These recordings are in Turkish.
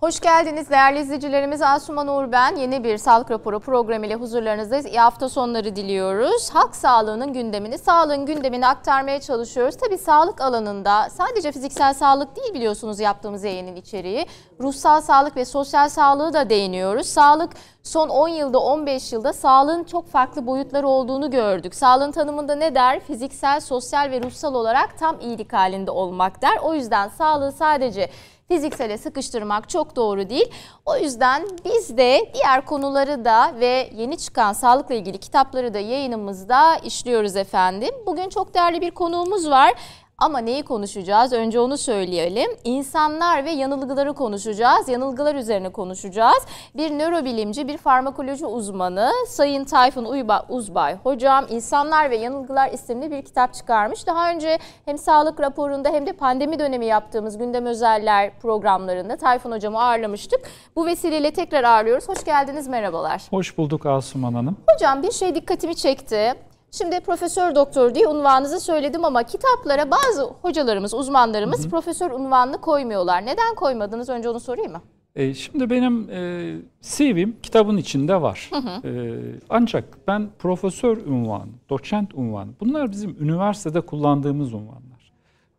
Hoş geldiniz değerli izleyicilerimiz. Asuman Uğur ben. Yeni bir sağlık raporu programıyla huzurlarınızdayız. İyi hafta sonları diliyoruz. Halk sağlığının gündemini, sağlığın gündemini aktarmaya çalışıyoruz. Tabi sağlık alanında sadece fiziksel sağlık değil biliyorsunuz yaptığımız yayının içeriği. Ruhsal sağlık ve sosyal sağlığı da değiniyoruz. Sağlık son 10 yılda 15 yılda sağlığın çok farklı boyutları olduğunu gördük. Sağlığın tanımında ne der? Fiziksel, sosyal ve ruhsal olarak tam iyilik halinde olmak der. O yüzden sağlığı sadece fiziksele sıkıştırmak çok doğru değil. O yüzden biz de diğer konuları da ve yeni çıkan sağlıkla ilgili kitapları da yayınımızda işliyoruz efendim. Bugün çok değerli bir konuğumuz var. Ama neyi konuşacağız? Önce onu söyleyelim. İnsanlar ve yanılgıları konuşacağız. Yanılgılar üzerine konuşacağız. Bir nörobilimci, bir farmakoloji uzmanı Sayın Tayfun Uyba, Uzbay hocam İnsanlar ve Yanılgılar isimli bir kitap çıkarmış. Daha önce hem sağlık raporunda hem de pandemi dönemi yaptığımız gündem özeller programlarında Tayfun hocamı ağırlamıştık. Bu vesileyle tekrar ağırlıyoruz. Hoş geldiniz, merhabalar. Hoş bulduk Asuman Hanım. Hocam bir şey dikkatimi çekti. Şimdi profesör doktor diye unvanınızı söyledim ama kitaplara bazı hocalarımız, uzmanlarımız hı hı. profesör unvanını koymuyorlar. Neden koymadınız? Önce onu sorayım mı? E, şimdi benim e, CV'm kitabın içinde var. Hı hı. E, ancak ben profesör unvanı, doçent unvanı bunlar bizim üniversitede kullandığımız unvanlar.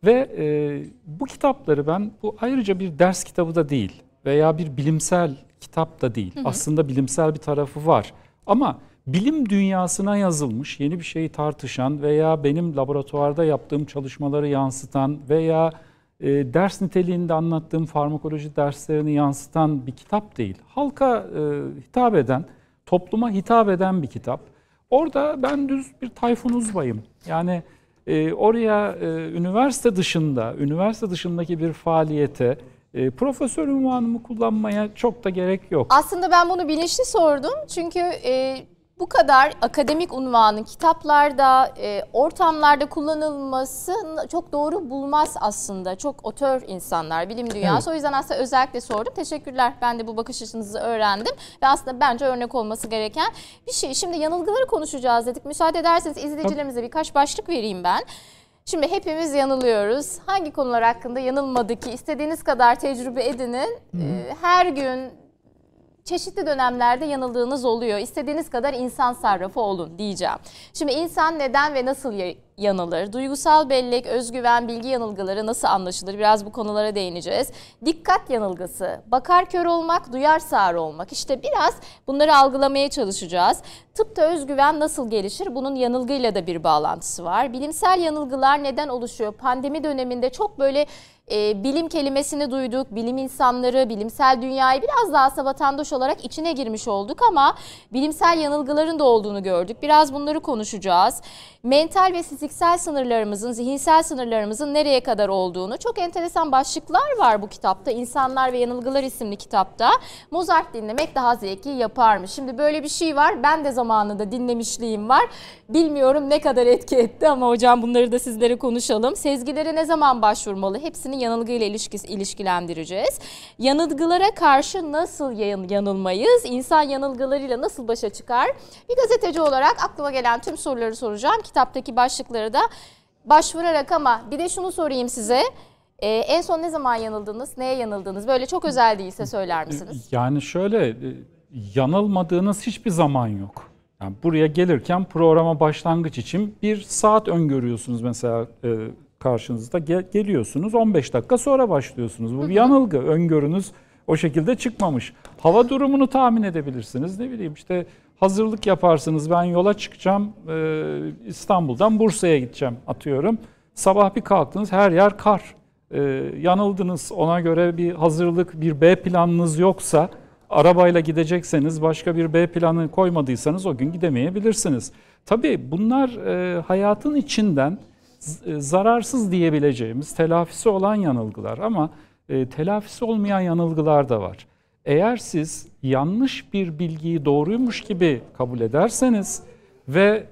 Ve e, bu kitapları ben bu ayrıca bir ders kitabı da değil veya bir bilimsel kitap da değil. Hı hı. Aslında bilimsel bir tarafı var ama bilim dünyasına yazılmış yeni bir şeyi tartışan veya benim laboratuvarda yaptığım çalışmaları yansıtan veya e, ders niteliğinde anlattığım farmakoloji derslerini yansıtan bir kitap değil. Halka e, hitap eden, topluma hitap eden bir kitap. Orada ben düz bir Tayfun Uzbay'ım. Yani e, oraya e, üniversite dışında, üniversite dışındaki bir faaliyete, e, profesör unvanımı kullanmaya çok da gerek yok. Aslında ben bunu bilinçli sordum. Çünkü e, bu kadar akademik unvanın kitaplarda, e, ortamlarda kullanılması çok doğru bulmaz aslında. Çok otör insanlar, bilim dünyası. Evet. O yüzden aslında özellikle sordum. Teşekkürler. Ben de bu bakış açınızı öğrendim. Ve aslında bence örnek olması gereken bir şey. Şimdi yanılgıları konuşacağız dedik. Müsaade ederseniz izleyicilerimize birkaç başlık vereyim ben. Şimdi hepimiz yanılıyoruz. Hangi konular hakkında yanılmadı ki? İstediğiniz kadar tecrübe edinin. Hı -hı. E, her gün çeşitli dönemlerde yanıldığınız oluyor. İstediğiniz kadar insan sarrafı olun diyeceğim. Şimdi insan neden ve nasıl yanılır? Duygusal bellek, özgüven, bilgi yanılgıları nasıl anlaşılır? Biraz bu konulara değineceğiz. Dikkat yanılgısı, bakar kör olmak, duyar sağır olmak. İşte biraz bunları algılamaya çalışacağız. Tıpta özgüven nasıl gelişir? Bunun yanılgıyla da bir bağlantısı var. Bilimsel yanılgılar neden oluşuyor? Pandemi döneminde çok böyle e, bilim kelimesini duyduk, bilim insanları, bilimsel dünyayı biraz daha aslında vatandaş olarak içine girmiş olduk ama bilimsel yanılgıların da olduğunu gördük. Biraz bunları konuşacağız. Mental ve fiziksel sınırlarımızın, zihinsel sınırlarımızın nereye kadar olduğunu çok enteresan başlıklar var bu kitapta. İnsanlar ve Yanılgılar isimli kitapta. Mozart dinlemek daha yapar mı Şimdi böyle bir şey var. Ben de zamanında dinlemişliğim var. Bilmiyorum ne kadar etki etti ama hocam bunları da sizlere konuşalım. Sezgilere ne zaman başvurmalı? Hepsini Yanılgıyla ilişkis, ilişkilendireceğiz. Yanılgılara karşı nasıl yanılmayız? İnsan yanılgılarıyla nasıl başa çıkar? Bir gazeteci olarak aklıma gelen tüm soruları soracağım. Kitaptaki başlıkları da başvurarak ama bir de şunu sorayım size. Ee, en son ne zaman yanıldınız? Neye yanıldınız? Böyle çok özel değilse söyler misiniz? Ee, yani şöyle e, yanılmadığınız hiçbir zaman yok. Yani buraya gelirken programa başlangıç için bir saat öngörüyorsunuz mesela e, karşınızda gel- geliyorsunuz. 15 dakika sonra başlıyorsunuz. Bu bir yanılgı. Öngörünüz o şekilde çıkmamış. Hava durumunu tahmin edebilirsiniz. Ne bileyim işte hazırlık yaparsınız. Ben yola çıkacağım. Ee, İstanbul'dan Bursa'ya gideceğim atıyorum. Sabah bir kalktınız her yer kar. Ee, yanıldınız. Ona göre bir hazırlık, bir B planınız yoksa arabayla gidecekseniz başka bir B planı koymadıysanız o gün gidemeyebilirsiniz. Tabii bunlar e, hayatın içinden e, zararsız diyebileceğimiz telafisi olan yanılgılar ama e, telafisi olmayan yanılgılar da var. Eğer siz yanlış bir bilgiyi doğruymuş gibi kabul ederseniz ve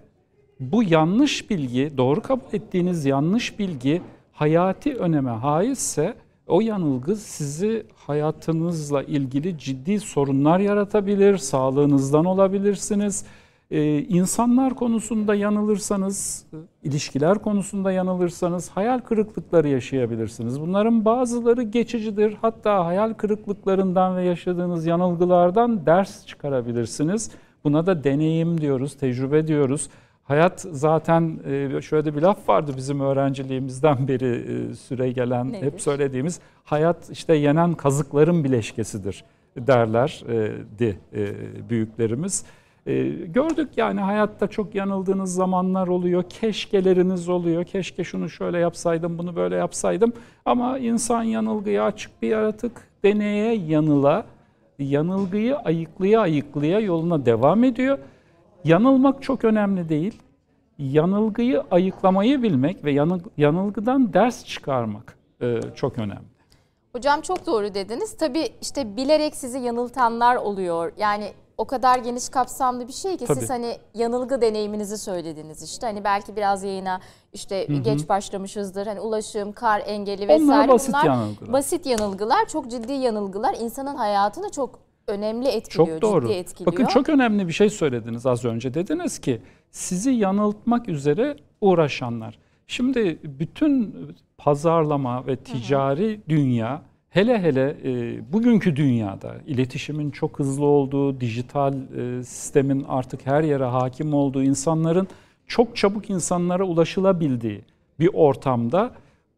bu yanlış bilgi, doğru kabul ettiğiniz yanlış bilgi hayati öneme haizse o yanılgı sizi hayatınızla ilgili ciddi sorunlar yaratabilir, sağlığınızdan olabilirsiniz ee, insanlar konusunda yanılırsanız, ilişkiler konusunda yanılırsanız hayal kırıklıkları yaşayabilirsiniz. Bunların bazıları geçicidir. Hatta hayal kırıklıklarından ve yaşadığınız yanılgılardan ders çıkarabilirsiniz. Buna da deneyim diyoruz, tecrübe diyoruz. Hayat zaten e, şöyle bir laf vardı bizim öğrenciliğimizden beri e, süre gelen Nedir? hep söylediğimiz hayat işte yenen kazıkların bileşkesidir derlerdi e, büyüklerimiz. E, gördük yani hayatta çok yanıldığınız zamanlar oluyor, keşkeleriniz oluyor, keşke şunu şöyle yapsaydım, bunu böyle yapsaydım. Ama insan yanılgıya açık bir yaratık, deneye yanıla, yanılgıyı ayıklaya ayıklaya yoluna devam ediyor. Yanılmak çok önemli değil. Yanılgıyı ayıklamayı bilmek ve yanılgıdan ders çıkarmak e, çok önemli. Hocam çok doğru dediniz. Tabii işte bilerek sizi yanıltanlar oluyor. Yani o kadar geniş kapsamlı bir şey ki Tabii. siz hani yanılgı deneyiminizi söylediniz işte. Hani belki biraz yayına işte Hı-hı. geç başlamışızdır. Hani ulaşım, kar engeli vesaire Onlar basit bunlar yanılgılar. basit yanılgılar, çok ciddi yanılgılar insanın hayatını çok önemli etkiliyor, çok doğru. ciddi etkiliyor. Bakın çok önemli bir şey söylediniz az önce. Dediniz ki sizi yanıltmak üzere uğraşanlar. Şimdi bütün pazarlama ve ticari Hı-hı. dünya Hele hele e, bugünkü dünyada iletişimin çok hızlı olduğu, dijital e, sistemin artık her yere hakim olduğu, insanların çok çabuk insanlara ulaşılabildiği bir ortamda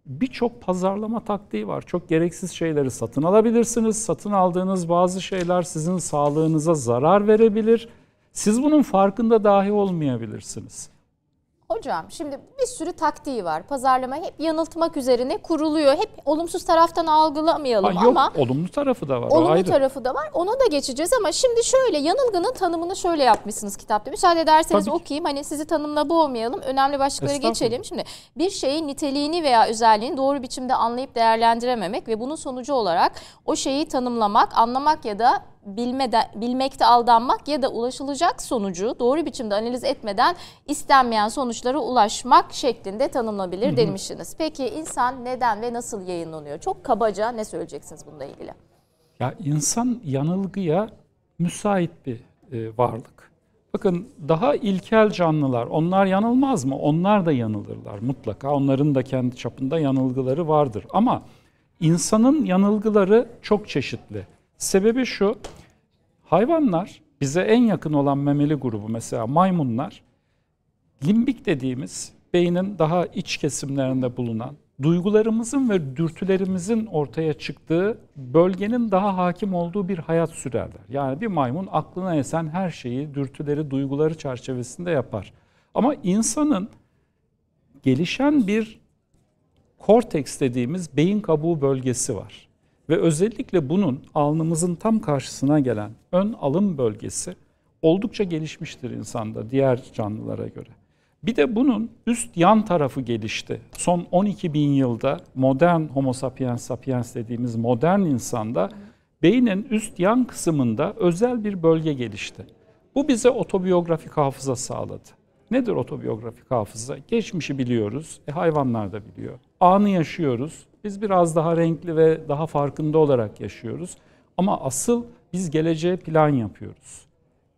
birçok pazarlama taktiği var. Çok gereksiz şeyleri satın alabilirsiniz. Satın aldığınız bazı şeyler sizin sağlığınıza zarar verebilir. Siz bunun farkında dahi olmayabilirsiniz. Hocam şimdi bir sürü taktiği var. Pazarlama hep yanıltmak üzerine kuruluyor. Hep olumsuz taraftan algılamayalım Aa, yok, ama. Olumlu tarafı da var. Olumlu ayrı. tarafı da var. Ona da geçeceğiz ama şimdi şöyle yanılgının tanımını şöyle yapmışsınız kitapta. Müsaade ederseniz Tabii. okuyayım. Hani sizi tanımla boğmayalım. Önemli başlıkları geçelim. Şimdi bir şeyin niteliğini veya özelliğini doğru biçimde anlayıp değerlendirememek ve bunun sonucu olarak o şeyi tanımlamak, anlamak ya da bilmeden, bilmekte aldanmak ya da ulaşılacak sonucu doğru biçimde analiz etmeden istenmeyen sonuçlara ulaşmak şeklinde tanımlanabilir demiştiniz. Peki insan neden ve nasıl yayınlanıyor? Çok kabaca ne söyleyeceksiniz bununla ilgili? Ya insan yanılgıya müsait bir e, varlık. Bakın daha ilkel canlılar, onlar yanılmaz mı? Onlar da yanılırlar mutlaka. Onların da kendi çapında yanılgıları vardır. Ama insanın yanılgıları çok çeşitli. Sebebi şu, Hayvanlar bize en yakın olan memeli grubu mesela maymunlar limbik dediğimiz beynin daha iç kesimlerinde bulunan duygularımızın ve dürtülerimizin ortaya çıktığı bölgenin daha hakim olduğu bir hayat sürerler. Yani bir maymun aklına esen her şeyi dürtüleri, duyguları çerçevesinde yapar. Ama insanın gelişen bir korteks dediğimiz beyin kabuğu bölgesi var. Ve özellikle bunun alnımızın tam karşısına gelen ön alım bölgesi oldukça gelişmiştir insanda diğer canlılara göre. Bir de bunun üst yan tarafı gelişti. Son 12 bin yılda modern homo sapiens sapiens dediğimiz modern insanda beynin üst yan kısmında özel bir bölge gelişti. Bu bize otobiyografik hafıza sağladı. Nedir otobiyografik hafıza? Geçmişi biliyoruz, e, hayvanlar da biliyor anı yaşıyoruz. Biz biraz daha renkli ve daha farkında olarak yaşıyoruz. Ama asıl biz geleceğe plan yapıyoruz.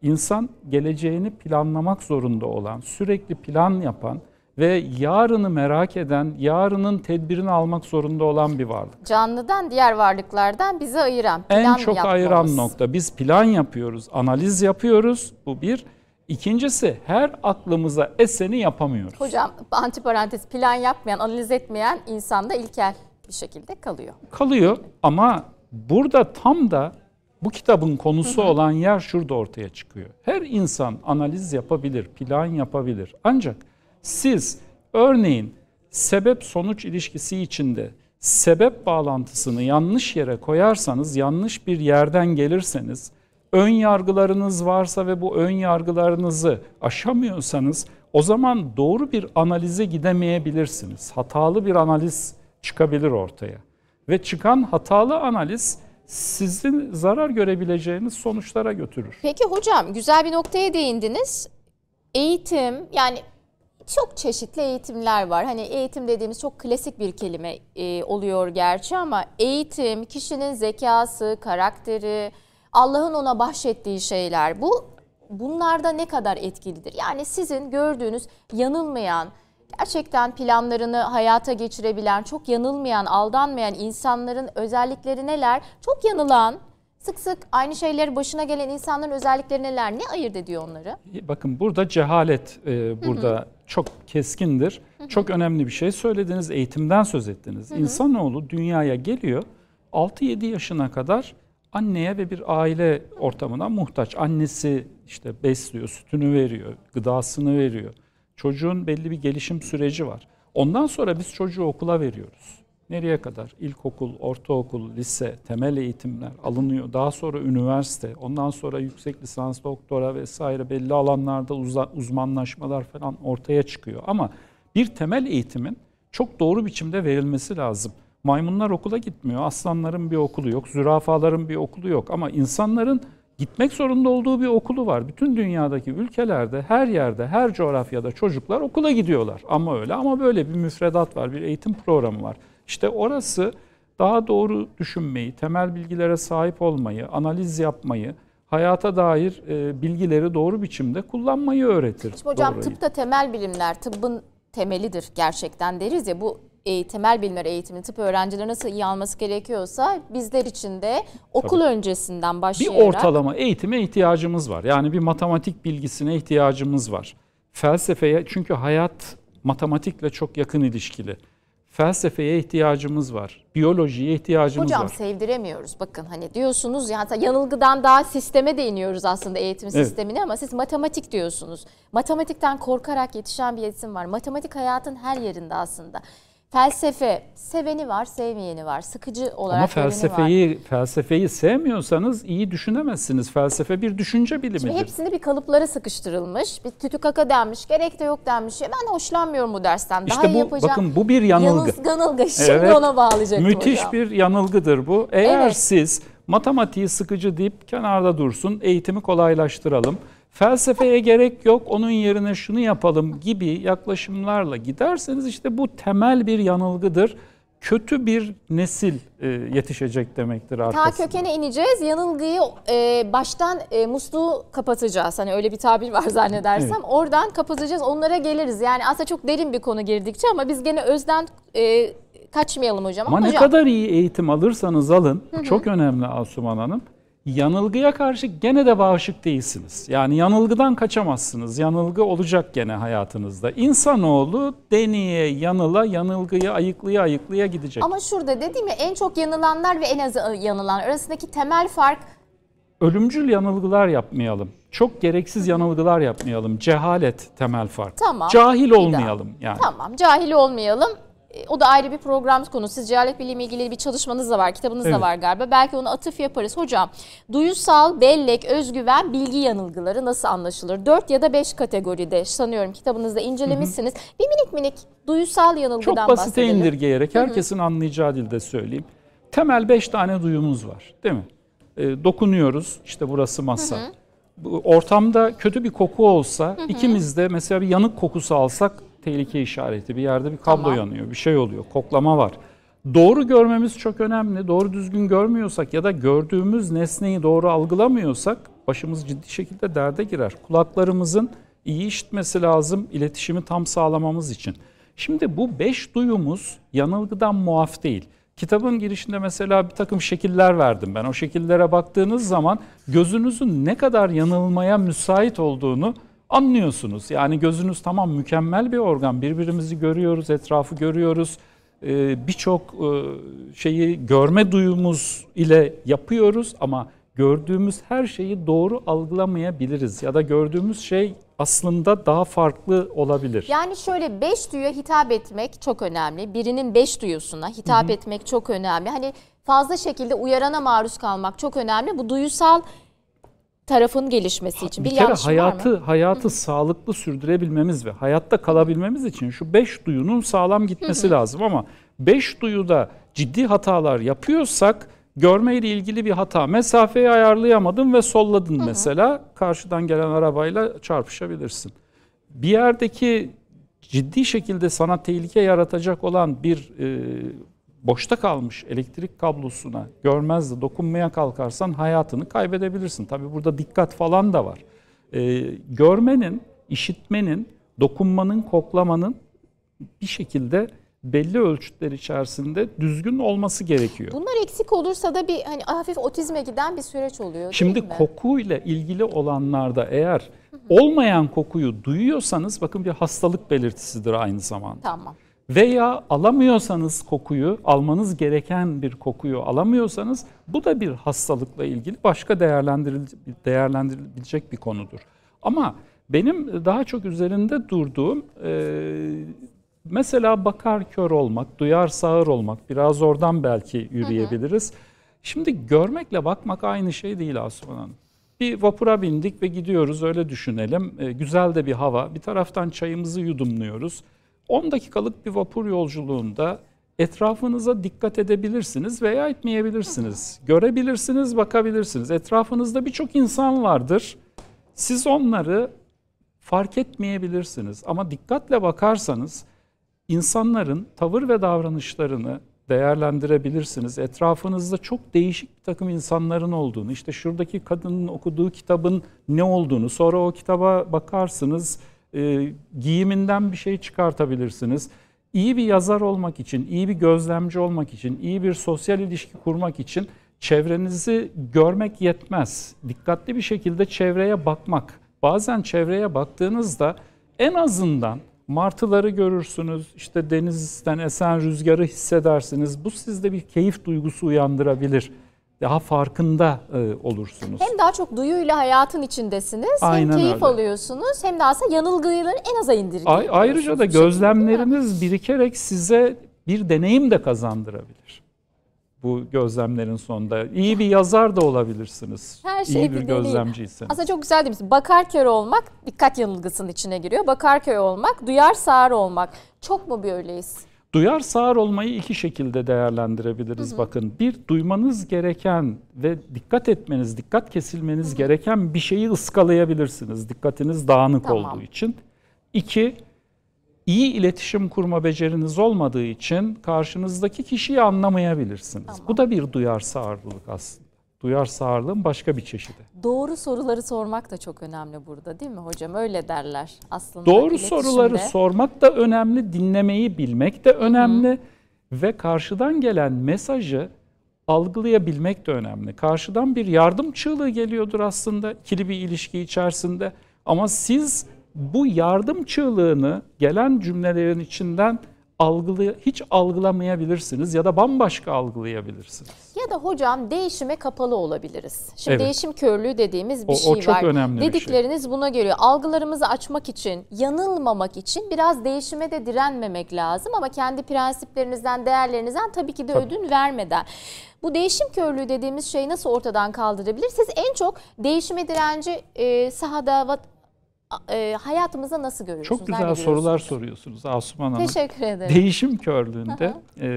İnsan geleceğini planlamak zorunda olan, sürekli plan yapan ve yarını merak eden, yarının tedbirini almak zorunda olan bir varlık. Canlıdan diğer varlıklardan bizi ayıran, plan En çok yapmamız. ayıran nokta biz plan yapıyoruz, analiz yapıyoruz. Bu bir. İkincisi her aklımıza eseni yapamıyoruz. Hocam antiparantez plan yapmayan, analiz etmeyen insan da ilkel bir şekilde kalıyor. Kalıyor ama burada tam da bu kitabın konusu olan yer şurada ortaya çıkıyor. Her insan analiz yapabilir, plan yapabilir. Ancak siz örneğin sebep sonuç ilişkisi içinde sebep bağlantısını yanlış yere koyarsanız, yanlış bir yerden gelirseniz, ön yargılarınız varsa ve bu ön yargılarınızı aşamıyorsanız o zaman doğru bir analize gidemeyebilirsiniz. Hatalı bir analiz çıkabilir ortaya. Ve çıkan hatalı analiz sizin zarar görebileceğiniz sonuçlara götürür. Peki hocam güzel bir noktaya değindiniz. Eğitim yani çok çeşitli eğitimler var. Hani eğitim dediğimiz çok klasik bir kelime e, oluyor gerçi ama eğitim kişinin zekası, karakteri, Allah'ın ona bahşettiği şeyler bu bunlarda ne kadar etkilidir? Yani sizin gördüğünüz yanılmayan, gerçekten planlarını hayata geçirebilen, çok yanılmayan, aldanmayan insanların özellikleri neler? Çok yanılan, sık sık aynı şeyleri başına gelen insanların özellikleri neler? Ne ayırt ediyor onları? Bakın burada cehalet e, burada çok keskindir. Çok önemli bir şey söylediniz, eğitimden söz ettiniz. Hı hı. İnsanoğlu dünyaya geliyor 6-7 yaşına kadar anneye ve bir aile ortamına muhtaç. Annesi işte besliyor, sütünü veriyor, gıdasını veriyor. Çocuğun belli bir gelişim süreci var. Ondan sonra biz çocuğu okula veriyoruz. Nereye kadar? İlkokul, ortaokul, lise, temel eğitimler alınıyor. Daha sonra üniversite, ondan sonra yüksek lisans, doktora vesaire belli alanlarda uzmanlaşmalar falan ortaya çıkıyor. Ama bir temel eğitimin çok doğru biçimde verilmesi lazım. Maymunlar okula gitmiyor, aslanların bir okulu yok, zürafaların bir okulu yok ama insanların gitmek zorunda olduğu bir okulu var. Bütün dünyadaki ülkelerde, her yerde, her coğrafyada çocuklar okula gidiyorlar. Ama öyle ama böyle bir müfredat var, bir eğitim programı var. İşte orası daha doğru düşünmeyi, temel bilgilere sahip olmayı, analiz yapmayı, hayata dair e, bilgileri doğru biçimde kullanmayı öğretir. Şimdi hocam tıp da temel bilimler, tıbbın temelidir gerçekten deriz ya bu temel bilimler eğitimini tıp öğrencileri nasıl iyi alması gerekiyorsa bizler için de okul Tabii. öncesinden başlayarak... Bir ortalama eğitime ihtiyacımız var. Yani bir matematik bilgisine ihtiyacımız var. Felsefeye çünkü hayat matematikle çok yakın ilişkili. Felsefeye ihtiyacımız var. Biyolojiye ihtiyacımız Hocam, var. Hocam sevdiremiyoruz bakın hani diyorsunuz ya hatta yanılgıdan daha sisteme değiniyoruz aslında eğitim evet. sistemine ama siz matematik diyorsunuz. Matematikten korkarak yetişen bir eğitim var. Matematik hayatın her yerinde aslında. Felsefe, seveni var, sevmeyeni var. Sıkıcı olarak Ama felsefeyi var. felsefeyi sevmiyorsanız iyi düşünemezsiniz. Felsefe bir düşünce bilimidir. Şimdi hepsini bir kalıplara sıkıştırılmış. Bir tütükaka denmiş, gerek de yok denmiş. Ben hoşlanmıyorum bu dersten. Daha işte bu, yapacağım. Bakın bu bir yanılgı. Yalnız ganılgı. Şimdi evet, ona bağlayacaktım Müthiş hocam. bir yanılgıdır bu. Eğer evet. siz matematiği sıkıcı deyip kenarda dursun, eğitimi kolaylaştıralım felsefeye gerek yok onun yerine şunu yapalım gibi yaklaşımlarla giderseniz işte bu temel bir yanılgıdır. Kötü bir nesil e, yetişecek demektir arkasında. Ta kökene ineceğiz. Yanılgıyı e, baştan e, musluğu kapatacağız. Hani öyle bir tabir var zannedersem. Evet. Oradan kapatacağız. Onlara geliriz. Yani aslında çok derin bir konu girdikçe ama biz gene özden kaçmayalım hocam. ama hocam... ne kadar iyi eğitim alırsanız alın. Hı hı. Çok önemli Asuman Hanım yanılgıya karşı gene de bağışık değilsiniz. Yani yanılgıdan kaçamazsınız. Yanılgı olacak gene hayatınızda. İnsanoğlu deneye, yanıla, yanılgıyı ayıklaya ayıklaya gidecek. Ama şurada dediğim ya en çok yanılanlar ve en az yanılan arasındaki temel fark ölümcül yanılgılar yapmayalım. Çok gereksiz yanılgılar yapmayalım. Cehalet temel fark. Tamam. Cahil olmayalım yani. Tamam. Cahil olmayalım. E, o da ayrı bir program konu. Siz cehalet bilimiyle ilgili bir çalışmanız da var, kitabınız evet. da var galiba. Belki ona atıf yaparız. Hocam, duyusal, bellek, özgüven, bilgi yanılgıları nasıl anlaşılır? Dört ya da beş kategoride sanıyorum kitabınızda incelemişsiniz. Hı hı. Bir minik minik duyusal yanılgıdan bahsedelim. Çok basite bahsedelim. indirgeyerek herkesin hı hı. anlayacağı dilde söyleyeyim. Temel beş tane duyumuz var değil mi? E, dokunuyoruz, işte burası masa. Hı hı. Ortamda kötü bir koku olsa, hı hı. ikimiz de mesela bir yanık kokusu alsak tehlike işareti. Bir yerde bir kablo tamam. yanıyor, bir şey oluyor, koklama var. Doğru görmemiz çok önemli. Doğru düzgün görmüyorsak ya da gördüğümüz nesneyi doğru algılamıyorsak başımız ciddi şekilde derde girer. Kulaklarımızın iyi işitmesi lazım iletişimi tam sağlamamız için. Şimdi bu beş duyumuz yanılgıdan muaf değil. Kitabın girişinde mesela bir takım şekiller verdim ben. O şekillere baktığınız zaman gözünüzün ne kadar yanılmaya müsait olduğunu anlıyorsunuz. Yani gözünüz tamam mükemmel bir organ. Birbirimizi görüyoruz, etrafı görüyoruz. Ee, birçok e, şeyi görme duyumuz ile yapıyoruz ama gördüğümüz her şeyi doğru algılamayabiliriz ya da gördüğümüz şey aslında daha farklı olabilir. Yani şöyle beş duyuya hitap etmek çok önemli. Birinin beş duyusuna hitap Hı-hı. etmek çok önemli. Hani fazla şekilde uyarana maruz kalmak çok önemli. Bu duyusal tarafın gelişmesi için bir, bir kere hayatı hayatı Hı-hı. sağlıklı sürdürebilmemiz ve hayatta kalabilmemiz için şu beş duyunun sağlam gitmesi Hı-hı. lazım ama beş duyuda ciddi hatalar yapıyorsak görmeyle ilgili bir hata mesafeyi ayarlayamadın ve solladın Hı-hı. mesela karşıdan gelen arabayla çarpışabilirsin. Bir yerdeki ciddi şekilde sana tehlike yaratacak olan bir e, boşta kalmış elektrik kablosuna görmezde dokunmaya kalkarsan hayatını kaybedebilirsin. Tabi burada dikkat falan da var. Ee, görmenin, işitmenin, dokunmanın, koklamanın bir şekilde belli ölçütler içerisinde düzgün olması gerekiyor. Bunlar eksik olursa da bir hani hafif otizme giden bir süreç oluyor. Şimdi kokuyla ilgili olanlarda eğer olmayan kokuyu duyuyorsanız bakın bir hastalık belirtisidir aynı zamanda. Tamam veya alamıyorsanız kokuyu, almanız gereken bir kokuyu alamıyorsanız bu da bir hastalıkla ilgili başka değerlendirilecek bir konudur. Ama benim daha çok üzerinde durduğum e, mesela bakar kör olmak, duyar sağır olmak biraz oradan belki yürüyebiliriz. Hı hı. Şimdi görmekle bakmak aynı şey değil Asuman Hanım. Bir vapura bindik ve gidiyoruz öyle düşünelim. E, güzel de bir hava. Bir taraftan çayımızı yudumluyoruz. 10 dakikalık bir vapur yolculuğunda etrafınıza dikkat edebilirsiniz veya etmeyebilirsiniz. Görebilirsiniz, bakabilirsiniz. Etrafınızda birçok insan vardır. Siz onları fark etmeyebilirsiniz ama dikkatle bakarsanız insanların tavır ve davranışlarını değerlendirebilirsiniz. Etrafınızda çok değişik bir takım insanların olduğunu, işte şuradaki kadının okuduğu kitabın ne olduğunu, sonra o kitaba bakarsınız e, giyiminden bir şey çıkartabilirsiniz. İyi bir yazar olmak için, iyi bir gözlemci olmak için, iyi bir sosyal ilişki kurmak için çevrenizi görmek yetmez. Dikkatli bir şekilde çevreye bakmak. Bazen çevreye baktığınızda en azından martıları görürsünüz, işte denizden esen rüzgarı hissedersiniz. Bu sizde bir keyif duygusu uyandırabilir daha farkında e, olursunuz. Hem daha çok duyuyla hayatın içindesiniz, Aynen hem keyif öyle. alıyorsunuz, hem de aslında yanılgıları en aza indirdiğini. ayrıca da gözlemleriniz şekilde, birikerek size bir deneyim de kazandırabilir. Bu gözlemlerin sonunda iyi bir yazar da olabilirsiniz. Her şey iyi bir, bir gözlemciyseniz. Aslında çok güzel demişsin. Bakarköy olmak dikkat yanılgısının içine giriyor. Bakarköy olmak, duyar sağır olmak. Çok mu böyleyiz? Duyar sağır olmayı iki şekilde değerlendirebiliriz hı hı. bakın. Bir duymanız gereken ve dikkat etmeniz, dikkat kesilmeniz hı hı. gereken bir şeyi ıskalayabilirsiniz. Dikkatiniz dağınık tamam. olduğu için. İki, iyi iletişim kurma beceriniz olmadığı için karşınızdaki kişiyi anlamayabilirsiniz. Tamam. Bu da bir duyar sağırlılık aslında. Duyar sağırlığın başka bir çeşidi. Doğru soruları sormak da çok önemli burada değil mi hocam? Öyle derler aslında. Doğru soruları sormak da önemli, dinlemeyi bilmek de önemli Hı-hı. ve karşıdan gelen mesajı algılayabilmek de önemli. Karşıdan bir yardım çığlığı geliyordur aslında ikili bir ilişki içerisinde ama siz bu yardım çığlığını gelen cümlelerin içinden algılı hiç algılamayabilirsiniz ya da bambaşka algılayabilirsiniz. Ya da hocam değişime kapalı olabiliriz. Şimdi evet. değişim körlüğü dediğimiz bir o, şey o çok var. Önemli şey. Dedikleriniz şey. buna geliyor. algılarımızı açmak için, yanılmamak için biraz değişime de direnmemek lazım ama kendi prensiplerinizden, değerlerinizden tabii ki de tabii. ödün vermeden. Bu değişim körlüğü dediğimiz şeyi nasıl ortadan kaldırabilir? Siz en çok değişime direnci e, sahada e, hayatımıza nasıl görüyorsunuz? Çok güzel sorular soruyorsunuz Asuman Hanım. Teşekkür ederim. Değişim körlüğünde e,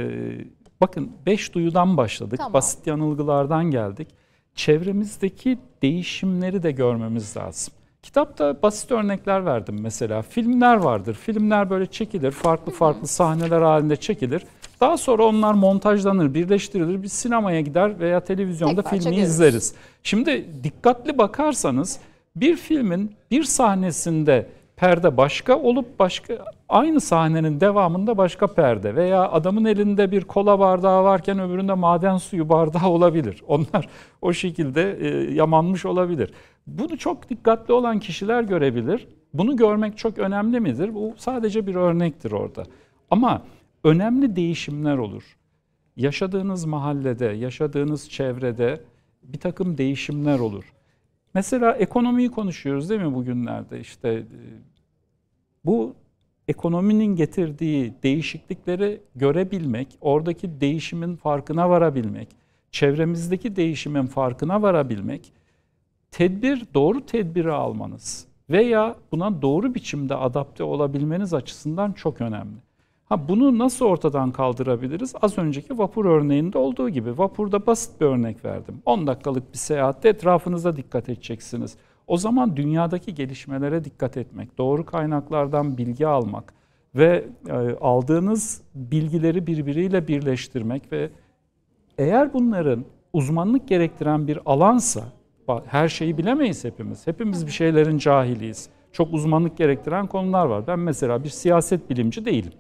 bakın beş duyudan başladık. Tamam. Basit yanılgılardan geldik. Çevremizdeki değişimleri de görmemiz lazım. Kitapta basit örnekler verdim mesela. Filmler vardır. Filmler böyle çekilir. Farklı farklı sahneler halinde çekilir. Daha sonra onlar montajlanır, birleştirilir. Bir sinemaya gider veya televizyonda Tek filmi izleriz. Şimdi dikkatli bakarsanız... Evet bir filmin bir sahnesinde perde başka olup başka aynı sahnenin devamında başka perde veya adamın elinde bir kola bardağı varken öbüründe maden suyu bardağı olabilir. Onlar o şekilde e, yamanmış olabilir. Bunu çok dikkatli olan kişiler görebilir. Bunu görmek çok önemli midir? Bu sadece bir örnektir orada. Ama önemli değişimler olur. Yaşadığınız mahallede, yaşadığınız çevrede bir takım değişimler olur. Mesela ekonomiyi konuşuyoruz değil mi bugünlerde? İşte e, bu ekonominin getirdiği değişiklikleri görebilmek, oradaki değişimin farkına varabilmek, çevremizdeki değişimin farkına varabilmek, tedbir doğru tedbiri almanız veya buna doğru biçimde adapte olabilmeniz açısından çok önemli. Ha bunu nasıl ortadan kaldırabiliriz? Az önceki vapur örneğinde olduğu gibi vapurda basit bir örnek verdim. 10 dakikalık bir seyahatte etrafınıza dikkat edeceksiniz. O zaman dünyadaki gelişmelere dikkat etmek, doğru kaynaklardan bilgi almak ve e, aldığınız bilgileri birbiriyle birleştirmek ve eğer bunların uzmanlık gerektiren bir alansa her şeyi bilemeyiz hepimiz. Hepimiz bir şeylerin cahiliyiz. Çok uzmanlık gerektiren konular var. Ben mesela bir siyaset bilimci değilim.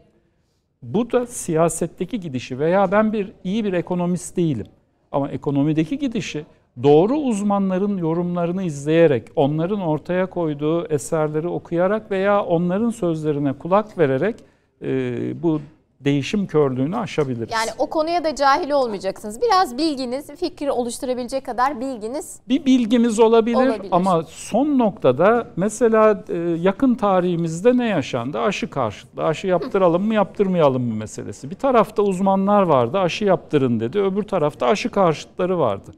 Bu da siyasetteki gidişi veya ben bir iyi bir ekonomist değilim ama ekonomideki gidişi doğru uzmanların yorumlarını izleyerek, onların ortaya koyduğu eserleri okuyarak veya onların sözlerine kulak vererek e, bu değişim körlüğünü aşabiliriz. Yani o konuya da cahil olmayacaksınız. Biraz bilginiz, fikri oluşturabilecek kadar bilginiz. Bir bilgimiz olabilir, olabilir. ama son noktada mesela e, yakın tarihimizde ne yaşandı? Aşı karşıtlı. Aşı yaptıralım mı yaptırmayalım mı meselesi. Bir tarafta uzmanlar vardı aşı yaptırın dedi. Öbür tarafta aşı karşıtları vardı.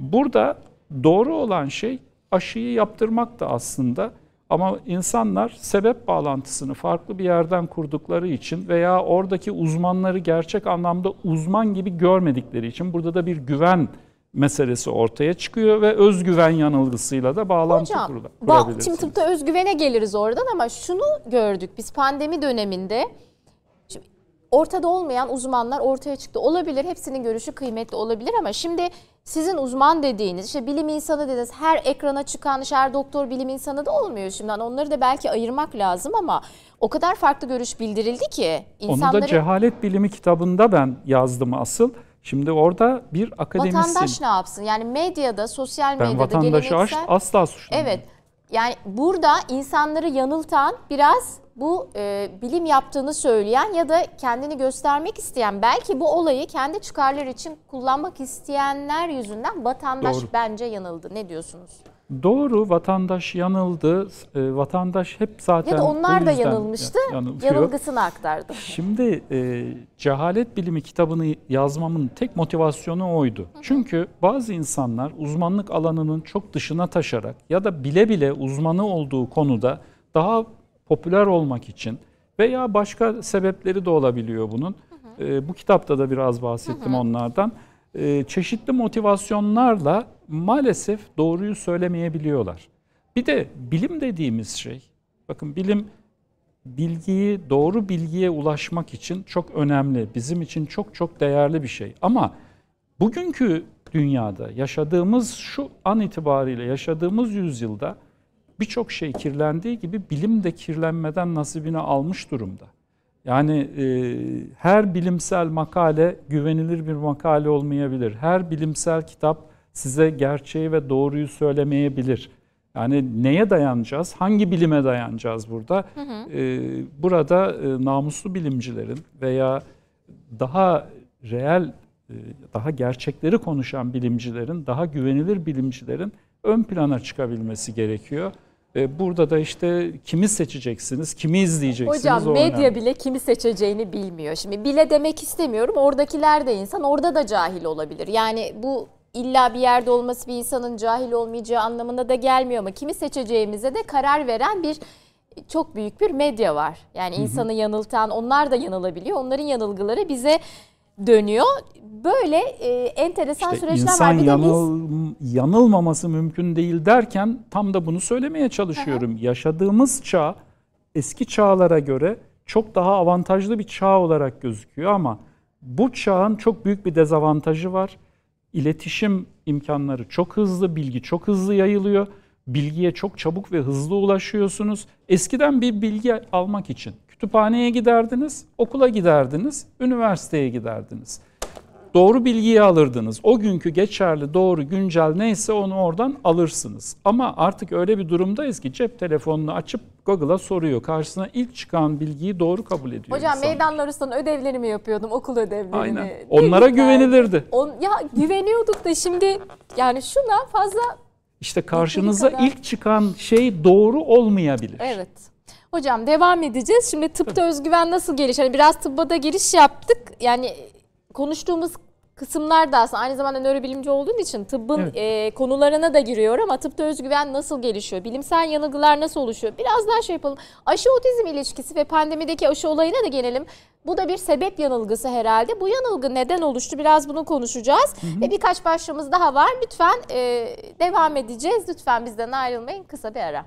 Burada doğru olan şey aşıyı yaptırmak da aslında ama insanlar sebep bağlantısını farklı bir yerden kurdukları için veya oradaki uzmanları gerçek anlamda uzman gibi görmedikleri için burada da bir güven meselesi ortaya çıkıyor ve özgüven yanılgısıyla da bağlantı Hocam, kurula, kurabilirsiniz. Şimdi tıpta özgüvene geliriz oradan ama şunu gördük biz pandemi döneminde ortada olmayan uzmanlar ortaya çıktı. Olabilir hepsinin görüşü kıymetli olabilir ama şimdi sizin uzman dediğiniz işte bilim insanı dediğiniz her ekrana çıkan her doktor bilim insanı da olmuyor şimdi. Yani onları da belki ayırmak lazım ama o kadar farklı görüş bildirildi ki insanları... Onu da cehalet bilimi kitabında ben yazdım asıl. Şimdi orada bir akademisyen... Vatandaş ne yapsın? Yani medyada, sosyal medyada ben vatandaşı geleneksel... asla suçlamıyorum. Evet. Yani burada insanları yanıltan biraz bu e, bilim yaptığını söyleyen ya da kendini göstermek isteyen belki bu olayı kendi çıkarları için kullanmak isteyenler yüzünden vatandaş Doğru. bence yanıldı. Ne diyorsunuz? Doğru vatandaş yanıldı. E, vatandaş hep zaten Ya da onlar da yanılmıştı. Yanılıyor. Yanılgısını aktardı. Şimdi e, cehalet bilimi kitabını yazmamın tek motivasyonu oydu. Çünkü bazı insanlar uzmanlık alanının çok dışına taşarak ya da bile bile uzmanı olduğu konuda daha popüler olmak için veya başka sebepleri de olabiliyor bunun. E, bu kitapta da biraz bahsettim onlardan. E, çeşitli motivasyonlarla maalesef doğruyu söylemeyebiliyorlar. Bir de bilim dediğimiz şey, bakın bilim bilgiyi doğru bilgiye ulaşmak için çok önemli. Bizim için çok çok değerli bir şey. Ama bugünkü dünyada yaşadığımız şu an itibariyle yaşadığımız yüzyılda birçok şey kirlendiği gibi bilim de kirlenmeden nasibini almış durumda. Yani e, her bilimsel makale güvenilir bir makale olmayabilir. Her bilimsel kitap size gerçeği ve doğruyu söylemeyebilir. Yani neye dayanacağız? Hangi bilime dayanacağız burada? Hı hı. Ee, burada e, namuslu bilimcilerin veya daha reel, e, daha gerçekleri konuşan bilimcilerin, daha güvenilir bilimcilerin ön plana çıkabilmesi gerekiyor. E, burada da işte kimi seçeceksiniz, kimi izleyeceksiniz. Hocam medya önemli. bile kimi seçeceğini bilmiyor. Şimdi bile demek istemiyorum. Oradakiler de insan, orada da cahil olabilir. Yani bu illa bir yerde olması bir insanın cahil olmayacağı anlamına da gelmiyor ama kimi seçeceğimize de karar veren bir çok büyük bir medya var. Yani insanı hı hı. yanıltan onlar da yanılabiliyor. Onların yanılgıları bize dönüyor. Böyle e, enteresan işte süreçler insan var. İnsan yanıl, yanılmaması mümkün değil derken tam da bunu söylemeye çalışıyorum. Hı Yaşadığımız çağ eski çağlara göre çok daha avantajlı bir çağ olarak gözüküyor ama bu çağın çok büyük bir dezavantajı var iletişim imkanları çok hızlı, bilgi çok hızlı yayılıyor. Bilgiye çok çabuk ve hızlı ulaşıyorsunuz. Eskiden bir bilgi almak için kütüphaneye giderdiniz, okula giderdiniz, üniversiteye giderdiniz doğru bilgiyi alırdınız. O günkü geçerli, doğru, güncel neyse onu oradan alırsınız. Ama artık öyle bir durumdayız ki cep telefonunu açıp Google'a soruyor. Karşısına ilk çıkan bilgiyi doğru kabul ediyor. Hocam insan. meydanlar üstüne ödevlerimi yapıyordum, okul ödevlerimi. Aynen. Değil Onlara mi? güvenilirdi. On, ya güveniyorduk da şimdi yani şuna fazla... İşte karşınıza kadar... ilk çıkan şey doğru olmayabilir. Evet. Hocam devam edeceğiz. Şimdi tıpta özgüven nasıl geliş? Hani biraz tıbba da giriş yaptık. Yani konuştuğumuz kısımlar da aslında aynı zamanda nörobilimci olduğun için tıbbın evet. e, konularına da giriyor ama tıpta özgüven nasıl gelişiyor? Bilimsel yanılgılar nasıl oluşuyor? Biraz daha şey yapalım. Aşı otizm ilişkisi ve pandemideki aşı olayına da gelelim. Bu da bir sebep yanılgısı herhalde. Bu yanılgı neden oluştu? Biraz bunu konuşacağız. Hı hı. Ve birkaç başlığımız daha var. Lütfen e, devam edeceğiz. Lütfen bizden ayrılmayın. Kısa bir ara.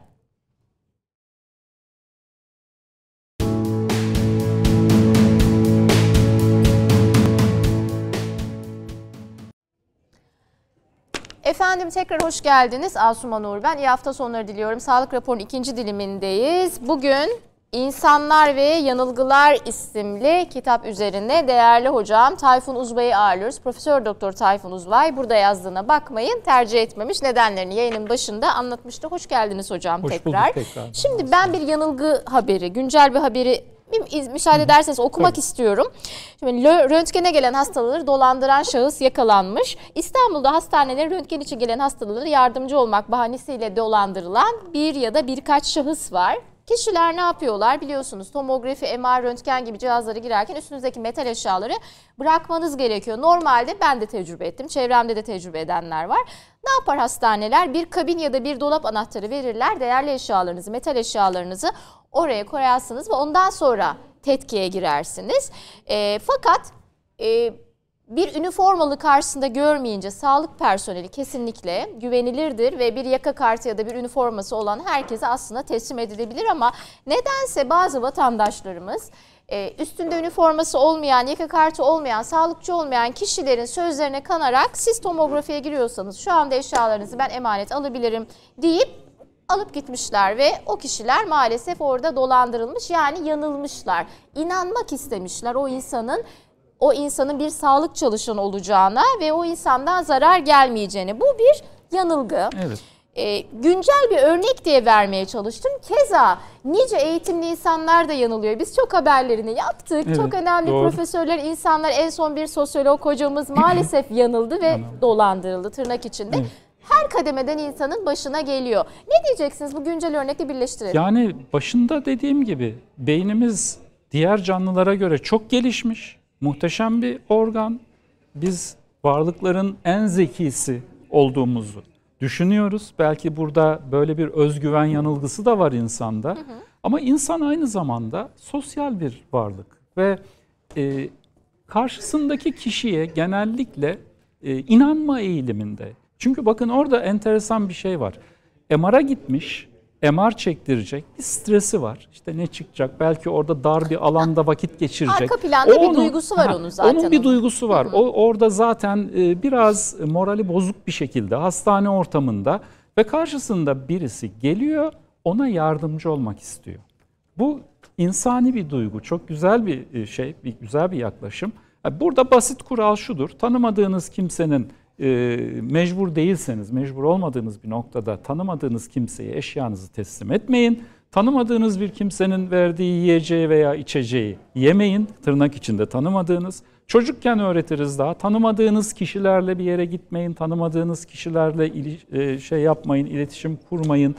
Efendim tekrar hoş geldiniz. Asuman Uğur ben. İyi hafta sonları diliyorum. Sağlık raporunun ikinci dilimindeyiz. Bugün İnsanlar ve Yanılgılar isimli kitap üzerine değerli hocam Tayfun Uzbay'ı ağırlıyoruz. Profesör Doktor Tayfun Uzbay burada yazdığına bakmayın tercih etmemiş nedenlerini yayının başında anlatmıştı. Hoş geldiniz hocam Hoş tekrar. tekrar. Şimdi ben bir yanılgı haberi, güncel bir haberi bir müsaade ederseniz okumak Tabii. istiyorum. Şimdi röntgene gelen hastaları dolandıran şahıs yakalanmış. İstanbul'da hastanelere röntgen için gelen hastalara yardımcı olmak bahanesiyle dolandırılan bir ya da birkaç şahıs var. Kişiler ne yapıyorlar biliyorsunuz tomografi, MR, röntgen gibi cihazlara girerken üstünüzdeki metal eşyaları bırakmanız gerekiyor. Normalde ben de tecrübe ettim, çevremde de tecrübe edenler var. Ne yapar hastaneler? Bir kabin ya da bir dolap anahtarı verirler. Değerli eşyalarınızı, metal eşyalarınızı oraya koyarsınız ve ondan sonra tetkiye girersiniz. E, fakat e, bir üniformalı karşısında görmeyince sağlık personeli kesinlikle güvenilirdir ve bir yaka kartı ya da bir üniforması olan herkese aslında teslim edilebilir ama nedense bazı vatandaşlarımız ee, üstünde üniforması olmayan, yaka kartı olmayan, sağlıkçı olmayan kişilerin sözlerine kanarak siz tomografiye giriyorsanız şu anda eşyalarınızı ben emanet alabilirim deyip alıp gitmişler ve o kişiler maalesef orada dolandırılmış yani yanılmışlar. İnanmak istemişler o insanın o insanın bir sağlık çalışanı olacağına ve o insandan zarar gelmeyeceğine. Bu bir yanılgı. Evet. E, güncel bir örnek diye vermeye çalıştım. Keza nice eğitimli insanlar da yanılıyor. Biz çok haberlerini yaptık. Evet, çok önemli doğru. profesörler, insanlar en son bir sosyolog hocamız maalesef yanıldı ve dolandırıldı tırnak içinde. Evet her kademeden insanın başına geliyor. Ne diyeceksiniz bu güncel örnekle birleştirelim. Yani başında dediğim gibi beynimiz diğer canlılara göre çok gelişmiş, muhteşem bir organ. Biz varlıkların en zekisi olduğumuzu düşünüyoruz. Belki burada böyle bir özgüven yanılgısı da var insanda. Hı hı. Ama insan aynı zamanda sosyal bir varlık ve e, karşısındaki kişiye genellikle e, inanma eğiliminde. Çünkü bakın orada enteresan bir şey var. MR'a gitmiş, MR çektirecek. Bir stresi var. İşte ne çıkacak? Belki orada dar bir alanda vakit geçirecek. Arka planda o bir onun, duygusu var ha, onun zaten. Onun bir duygusu var. O orada zaten e, biraz morali bozuk bir şekilde hastane ortamında ve karşısında birisi geliyor, ona yardımcı olmak istiyor. Bu insani bir duygu. Çok güzel bir e, şey, bir güzel bir yaklaşım. Burada basit kural şudur. Tanımadığınız kimsenin e, mecbur değilseniz, mecbur olmadığınız bir noktada tanımadığınız kimseye eşyanızı teslim etmeyin. Tanımadığınız bir kimsenin verdiği yiyeceği veya içeceği yemeyin. Tırnak içinde tanımadığınız. Çocukken öğretiriz daha. Tanımadığınız kişilerle bir yere gitmeyin, tanımadığınız kişilerle ili, e, şey yapmayın, iletişim kurmayın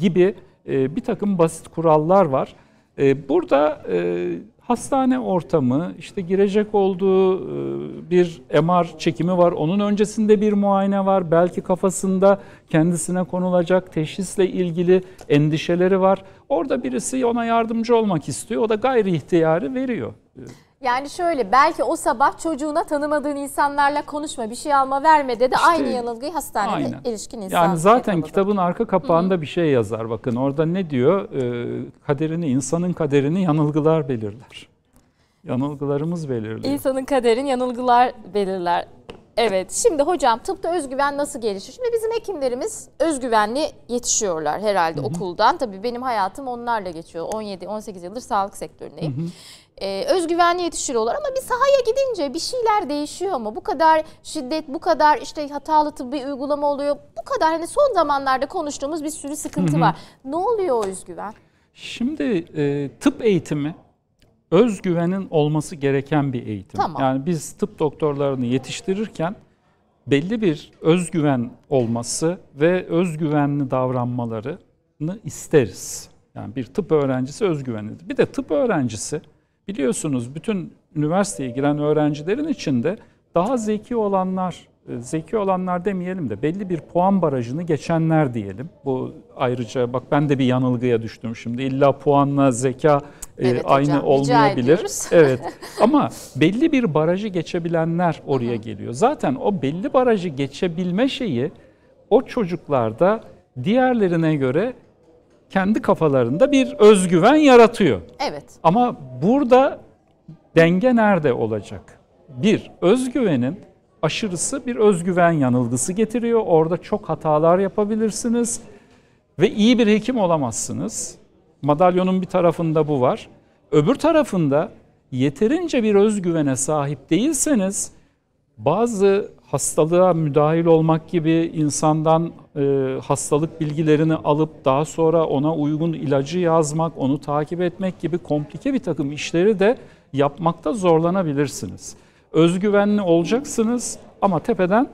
gibi e, bir takım basit kurallar var. E, burada hastane ortamı, işte girecek olduğu e, bir MR çekimi var. Onun öncesinde bir muayene var. Belki kafasında kendisine konulacak teşhisle ilgili endişeleri var. Orada birisi ona yardımcı olmak istiyor. O da gayri ihtiyarı veriyor. Yani şöyle belki o sabah çocuğuna tanımadığın insanlarla konuşma, bir şey alma verme dedi işte, aynı yanılgıyı hastanede aynen. erişkin insan. Yani zaten yakaladı. kitabın arka kapağında Hı-hı. bir şey yazar bakın orada ne diyor? Ee, kaderini, insanın kaderini yanılgılar belirler. Yanılgılarımız belirliyor. İnsanın kaderini yanılgılar belirler. Evet şimdi hocam tıpta özgüven nasıl gelişir? Şimdi bizim hekimlerimiz özgüvenli yetişiyorlar herhalde Hı-hı. okuldan. Tabii benim hayatım onlarla geçiyor. 17-18 yıldır sağlık sektöründeyim. Hı-hı e, özgüvenli yetiştiriyorlar ama bir sahaya gidince bir şeyler değişiyor mu? Bu kadar şiddet, bu kadar işte hatalı tıbbi uygulama oluyor. Bu kadar hani son zamanlarda konuştuğumuz bir sürü sıkıntı var. Ne oluyor o özgüven? Şimdi e, tıp eğitimi özgüvenin olması gereken bir eğitim. Tamam. Yani biz tıp doktorlarını yetiştirirken belli bir özgüven olması ve özgüvenli davranmalarını isteriz. Yani bir tıp öğrencisi özgüvenidir. Bir de tıp öğrencisi Biliyorsunuz bütün üniversiteye giren öğrencilerin içinde daha zeki olanlar, e, zeki olanlar demeyelim de belli bir puan barajını geçenler diyelim. Bu ayrıca bak ben de bir yanılgıya düştüm şimdi. İlla puanla zeka e, evet, e, aynı hocam, olmayabilir. Evet. Ama belli bir barajı geçebilenler oraya geliyor. Zaten o belli barajı geçebilme şeyi o çocuklarda diğerlerine göre kendi kafalarında bir özgüven yaratıyor. Evet. Ama burada denge nerede olacak? Bir, özgüvenin aşırısı bir özgüven yanılgısı getiriyor. Orada çok hatalar yapabilirsiniz ve iyi bir hekim olamazsınız. Madalyonun bir tarafında bu var. Öbür tarafında yeterince bir özgüvene sahip değilseniz bazı hastalığa müdahil olmak gibi insandan e, hastalık bilgilerini alıp daha sonra ona uygun ilacı yazmak, onu takip etmek gibi komplike bir takım işleri de yapmakta zorlanabilirsiniz. Özgüvenli olacaksınız ama tepeden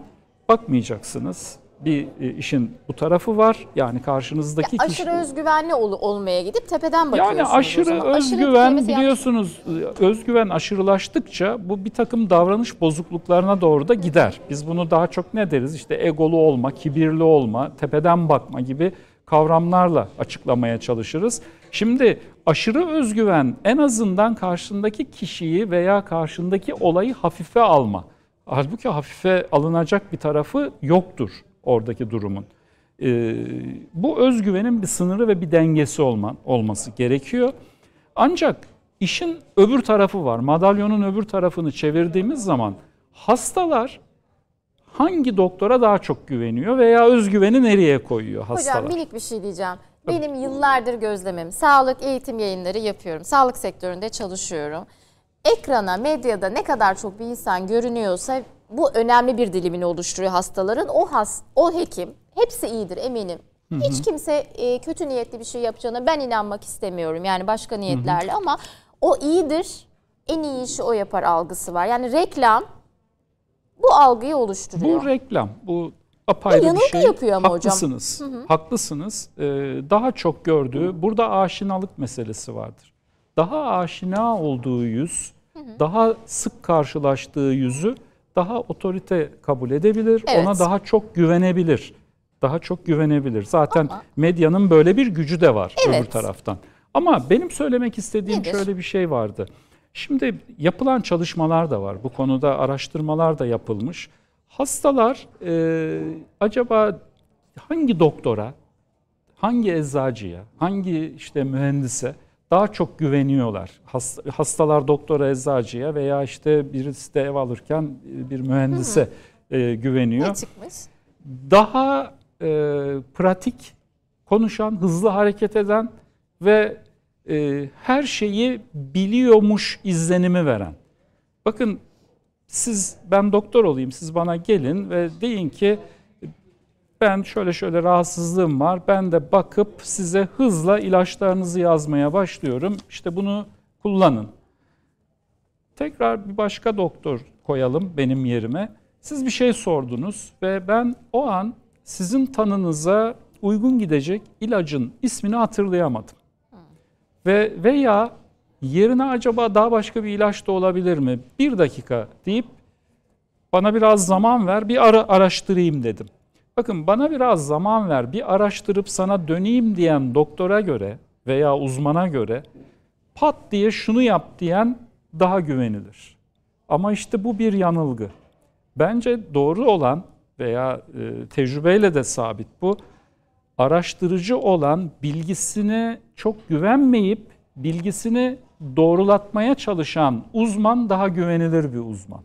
bakmayacaksınız bir e, işin bu tarafı var. Yani karşınızdaki ya aşırı kişi... Aşırı özgüvenli ol, olmaya gidip tepeden bakıyorsunuz. Yani aşırı özgüven aşırı biliyorsunuz yaptım. E, özgüven aşırılaştıkça bu bir takım davranış bozukluklarına doğru da gider. Biz bunu daha çok ne deriz? İşte egolu olma, kibirli olma, tepeden bakma gibi kavramlarla açıklamaya çalışırız. Şimdi aşırı özgüven en azından karşındaki kişiyi veya karşındaki olayı hafife alma. Halbuki hafife alınacak bir tarafı yoktur oradaki durumun. E, bu özgüvenin bir sınırı ve bir dengesi olman olması gerekiyor. Ancak işin öbür tarafı var. Madalyonun öbür tarafını çevirdiğimiz zaman hastalar hangi doktora daha çok güveniyor veya özgüveni nereye koyuyor hastalar? Hocam minik bir şey diyeceğim. Benim yıllardır gözlemim. Sağlık eğitim yayınları yapıyorum. Sağlık sektöründe çalışıyorum ekrana, medyada ne kadar çok bir insan görünüyorsa bu önemli bir dilimini oluşturuyor hastaların. O has, o hekim hepsi iyidir eminim. Hı-hı. Hiç kimse e, kötü niyetli bir şey yapacağına ben inanmak istemiyorum. Yani başka niyetlerle Hı-hı. ama o iyidir. En iyi işi o yapar algısı var. Yani reklam bu algıyı oluşturuyor. Bu reklam. Bu apayrı bu bir şey. yapıyor ama haklısınız. hocam. Hı hı. Haklısınız. Ee, daha çok gördüğü, burada aşinalık meselesi vardır. Daha aşina olduğu yüz hı. daha sık karşılaştığı yüzü daha otorite kabul edebilir. Evet. Ona daha çok güvenebilir. Daha çok güvenebilir. Zaten Ama, medyanın böyle bir gücü de var evet. öbür taraftan. Ama benim söylemek istediğim Nedir? şöyle bir şey vardı. Şimdi yapılan çalışmalar da var. Bu konuda araştırmalar da yapılmış. Hastalar e, acaba hangi doktora, hangi eczacıya, hangi işte mühendise daha çok güveniyorlar. Hastalar doktora, eczacıya veya işte birisi de ev alırken e, bir mühendise e, güveniyor. Ne çıkmış? Daha e, pratik, konuşan, hızlı hareket eden ve e, her şeyi biliyormuş izlenimi veren. Bakın siz ben doktor olayım, siz bana gelin ve deyin ki ben şöyle şöyle rahatsızlığım var. Ben de bakıp size hızla ilaçlarınızı yazmaya başlıyorum. İşte bunu kullanın. Tekrar bir başka doktor koyalım benim yerime. Siz bir şey sordunuz ve ben o an sizin tanınıza uygun gidecek ilacın ismini hatırlayamadım. Ve veya yerine acaba daha başka bir ilaç da olabilir mi? Bir dakika deyip bana biraz zaman ver bir ara araştırayım dedim. Bakın bana biraz zaman ver, bir araştırıp sana döneyim diyen doktora göre veya uzmana göre pat diye şunu yap diyen daha güvenilir. Ama işte bu bir yanılgı. Bence doğru olan veya e, tecrübeyle de sabit bu. Araştırıcı olan bilgisine çok güvenmeyip bilgisini doğrulatmaya çalışan uzman daha güvenilir bir uzman.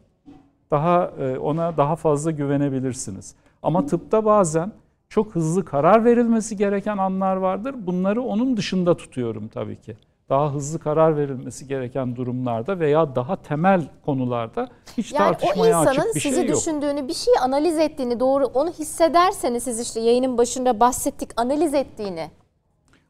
Daha e, ona daha fazla güvenebilirsiniz. Ama tıpta bazen çok hızlı karar verilmesi gereken anlar vardır. Bunları onun dışında tutuyorum tabii ki. Daha hızlı karar verilmesi gereken durumlarda veya daha temel konularda hiç yani tartışmaya açık şey bir şey yok. Yani o insanın sizi düşündüğünü, bir şeyi analiz ettiğini, doğru onu hissederseniz siz işte yayının başında bahsettik analiz ettiğini.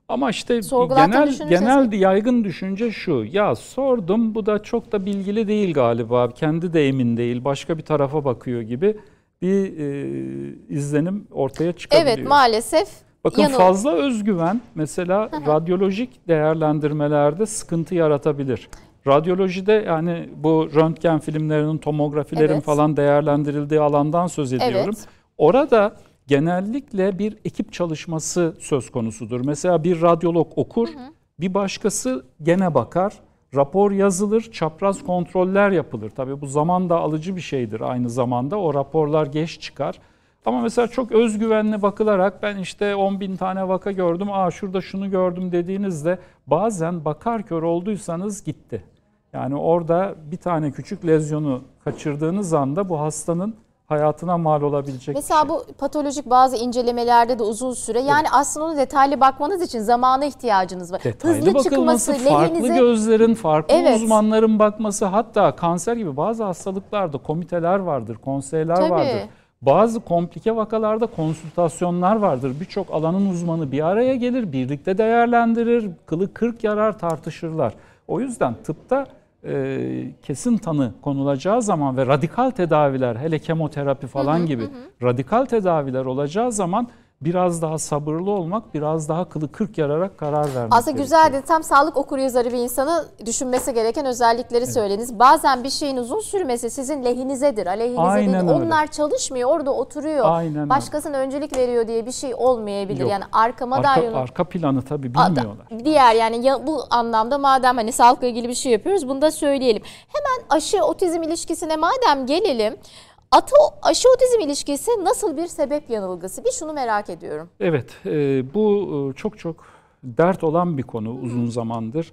Ama işte genel genel yaygın düşünce şu. Ya sordum bu da çok da bilgili değil galiba. Kendi de emin değil. Başka bir tarafa bakıyor gibi bir e, izlenim ortaya çıkabiliyor. Evet maalesef. Bakın yanılıyor. fazla özgüven mesela radyolojik değerlendirmelerde sıkıntı yaratabilir. Radyolojide yani bu röntgen filmlerinin, tomografilerin evet. falan değerlendirildiği alandan söz ediyorum. Evet. Orada genellikle bir ekip çalışması söz konusudur. Mesela bir radyolog okur, hı hı. bir başkası gene bakar rapor yazılır, çapraz kontroller yapılır. Tabii bu zaman da alıcı bir şeydir aynı zamanda. O raporlar geç çıkar. Ama mesela çok özgüvenle bakılarak ben işte 10 bin tane vaka gördüm, aa şurada şunu gördüm dediğinizde bazen bakar kör olduysanız gitti. Yani orada bir tane küçük lezyonu kaçırdığınız anda bu hastanın hayatına mal olabilecek. Mesela şey. bu patolojik bazı incelemelerde de uzun süre yani evet. aslında onu detaylı bakmanız için zamana ihtiyacınız var. Detaylı Hızlı bakılması, çıkması, farklı lehinize... gözlerin, farklı evet. uzmanların bakması hatta kanser gibi bazı hastalıklarda komiteler vardır, konseyler Tabii. vardır. Bazı komplike vakalarda konsültasyonlar vardır. Birçok alanın uzmanı bir araya gelir, birlikte değerlendirir, kılı kırk yarar tartışırlar. O yüzden tıpta e, kesin tanı konulacağı zaman ve radikal tedaviler hele kemoterapi falan hı hı, gibi hı. radikal tedaviler olacağı zaman biraz daha sabırlı olmak, biraz daha kılı kırk yararak karar vermek Aslında gerekiyor. güzeldi. Tam sağlık okuryazarı bir insanı düşünmesi gereken özellikleri evet. söyleniz. Bazen bir şeyin uzun sürmesi sizin lehinizedir, aleyhinize Aynen Onlar çalışmıyor, orada oturuyor. Aynen Başkasına öyle. öncelik veriyor diye bir şey olmayabilir. Yok. Yani arka, dair... Arka planı tabii bilmiyorlar. Diğer yani ya, bu anlamda madem hani sağlıkla ilgili bir şey yapıyoruz bunu da söyleyelim. Hemen aşı otizm ilişkisine madem gelelim. Ato, aşı otizm ilişkisi nasıl bir sebep yanılgısı? Bir şunu merak ediyorum. Evet, e, bu e, çok çok dert olan bir konu uzun zamandır.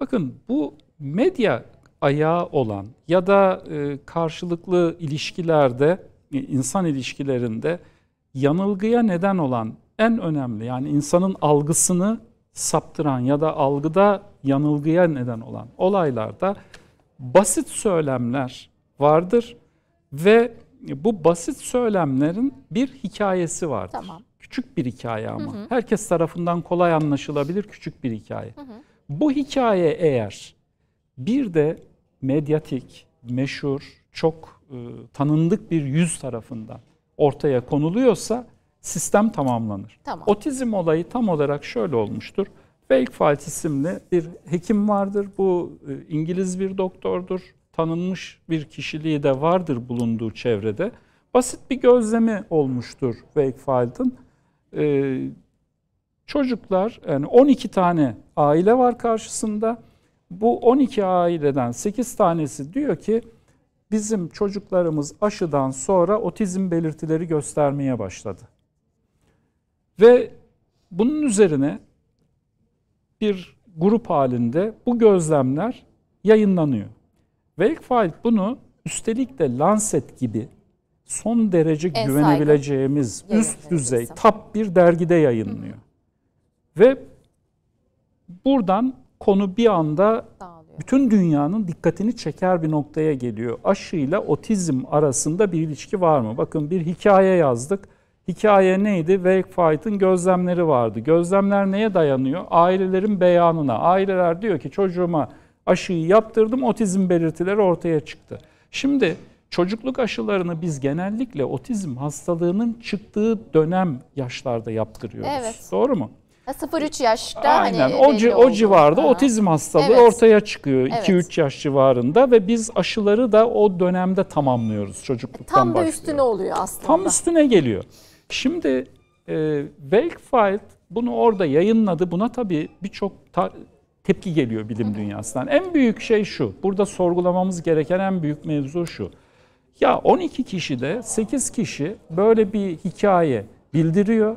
Bakın bu medya ayağı olan ya da e, karşılıklı ilişkilerde, e, insan ilişkilerinde yanılgıya neden olan en önemli yani insanın algısını saptıran ya da algıda yanılgıya neden olan olaylarda basit söylemler vardır ve bu basit söylemlerin bir hikayesi vardır. Tamam. Küçük bir hikaye ama. Hı hı. Herkes tarafından kolay anlaşılabilir küçük bir hikaye. Hı hı. Bu hikaye eğer bir de medyatik, meşhur, çok e, tanındık bir yüz tarafından ortaya konuluyorsa sistem tamamlanır. Tamam. Otizm olayı tam olarak şöyle olmuştur. Wakefield isimli bir hekim vardır. Bu e, İngiliz bir doktordur tanınmış bir kişiliği de vardır bulunduğu çevrede. Basit bir gözlemi olmuştur Wakefield'ın. Ee, çocuklar, yani 12 tane aile var karşısında. Bu 12 aileden 8 tanesi diyor ki bizim çocuklarımız aşıdan sonra otizm belirtileri göstermeye başladı. Ve bunun üzerine bir grup halinde bu gözlemler yayınlanıyor. Wakefield bunu üstelik de Lancet gibi son derece en güvenebileceğimiz saygı. üst düzey, tap bir dergide yayınlıyor. Hı. Ve buradan konu bir anda Dağılıyor. bütün dünyanın dikkatini çeker bir noktaya geliyor. Aşıyla otizm arasında bir ilişki var mı? Bakın bir hikaye yazdık. Hikaye neydi? Wakefight'ın gözlemleri vardı. Gözlemler neye dayanıyor? Ailelerin beyanına. Aileler diyor ki çocuğuma aşıyı yaptırdım, otizm belirtileri ortaya çıktı. Şimdi çocukluk aşılarını biz genellikle otizm hastalığının çıktığı dönem yaşlarda yaptırıyoruz. Evet. Doğru mu? 0-3 yaşta hani Aynen. hani o, ci, o civarda ha. otizm hastalığı evet. ortaya çıkıyor evet. 2-3 yaş civarında ve biz aşıları da o dönemde tamamlıyoruz çocukluktan Tam başlıyor. Tam da üstüne oluyor aslında. Tam üstüne geliyor. Şimdi e, Wakefield bunu orada yayınladı. Buna tabii birçok tepki geliyor bilim dünyasından. En büyük şey şu, burada sorgulamamız gereken en büyük mevzu şu. Ya 12 kişi de, 8 kişi böyle bir hikaye bildiriyor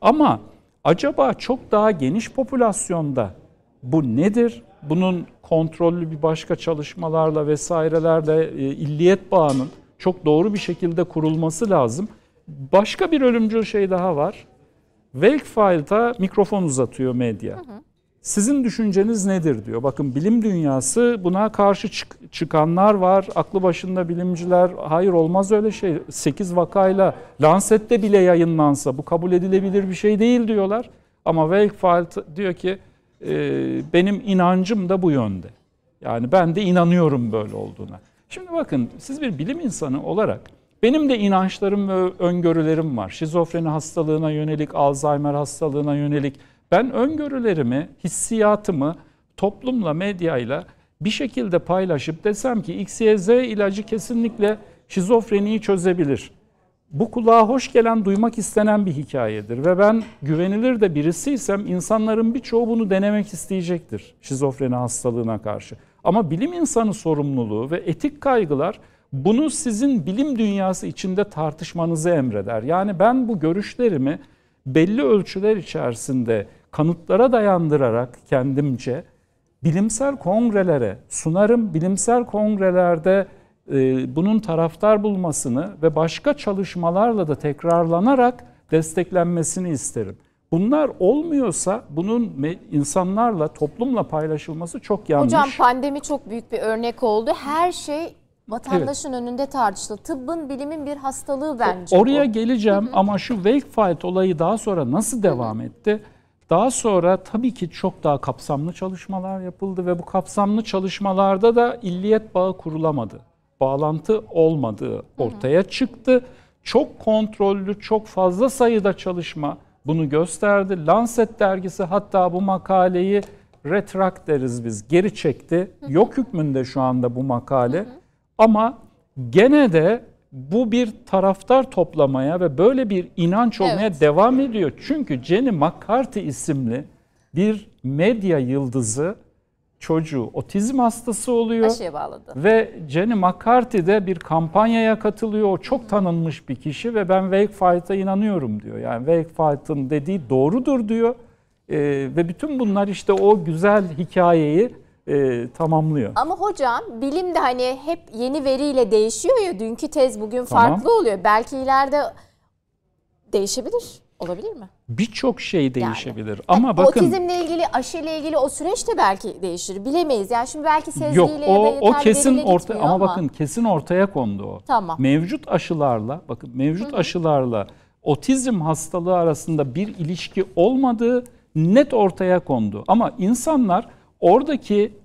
ama acaba çok daha geniş popülasyonda bu nedir? Bunun kontrollü bir başka çalışmalarla vesairelerle e, illiyet bağının çok doğru bir şekilde kurulması lazım. Başka bir ölümcül şey daha var. Wake mikrofon uzatıyor medya. Hı hı. Sizin düşünceniz nedir diyor. Bakın bilim dünyası buna karşı çık çıkanlar var. Aklı başında bilimciler hayır olmaz öyle şey. 8 vakayla Lancet'te bile yayınlansa bu kabul edilebilir bir şey değil diyorlar. Ama Wakefield diyor ki e, benim inancım da bu yönde. Yani ben de inanıyorum böyle olduğuna. Şimdi bakın siz bir bilim insanı olarak benim de inançlarım ve öngörülerim var. Şizofreni hastalığına yönelik, Alzheimer hastalığına yönelik ben öngörülerimi, hissiyatımı toplumla, medyayla bir şekilde paylaşıp desem ki XYZ ilacı kesinlikle şizofreniyi çözebilir. Bu kulağa hoş gelen, duymak istenen bir hikayedir ve ben güvenilir de birisiysem insanların birçoğu bunu denemek isteyecektir şizofreni hastalığına karşı. Ama bilim insanı sorumluluğu ve etik kaygılar bunu sizin bilim dünyası içinde tartışmanızı emreder. Yani ben bu görüşlerimi belli ölçüler içerisinde kanıtlara dayandırarak kendimce bilimsel kongrelere sunarım. Bilimsel kongrelerde e, bunun taraftar bulmasını ve başka çalışmalarla da tekrarlanarak desteklenmesini isterim. Bunlar olmuyorsa bunun insanlarla, toplumla paylaşılması çok yanlış. Hocam pandemi çok büyük bir örnek oldu. Her şey vatandaşın evet. önünde tartışıldı. Tıbbın, bilimin bir hastalığı bence. Oraya bu. geleceğim Hı-hı. ama şu Wakefield olayı daha sonra nasıl devam Hı-hı. etti? Daha sonra tabii ki çok daha kapsamlı çalışmalar yapıldı ve bu kapsamlı çalışmalarda da illiyet bağı kurulamadı. Bağlantı olmadığı ortaya çıktı. Çok kontrollü, çok fazla sayıda çalışma bunu gösterdi. Lancet dergisi hatta bu makaleyi retract deriz biz geri çekti. Yok hükmünde şu anda bu makale. Ama gene de bu bir taraftar toplamaya ve böyle bir inanç olmaya evet. devam ediyor. Çünkü Jenny McCarthy isimli bir medya yıldızı çocuğu otizm hastası oluyor. Aşıya bağladı. Ve Jenny McCarthy de bir kampanyaya katılıyor. O çok tanınmış bir kişi ve ben Wakefield'a inanıyorum diyor. Yani Wakefield'ın dediği doğrudur diyor. Ee, ve bütün bunlar işte o güzel hikayeyi e, tamamlıyor. Ama hocam bilim de hani hep yeni veriyle değişiyor ya dünkü tez bugün tamam. farklı oluyor. Belki ileride değişebilir. Olabilir mi? Birçok şey değişebilir. Yani. Ama yani e, bakın otizmle ilgili, aşıyla ilgili o süreç de belki değişir. Bilemeyiz. Yani şimdi belki sezgiyle yok, o, ya da o kesin ortaya ama, ama bakın kesin ortaya kondu o. Tamam. Mevcut aşılarla bakın mevcut Hı. aşılarla otizm hastalığı arasında bir ilişki olmadığı net ortaya kondu. Ama insanlar oradaki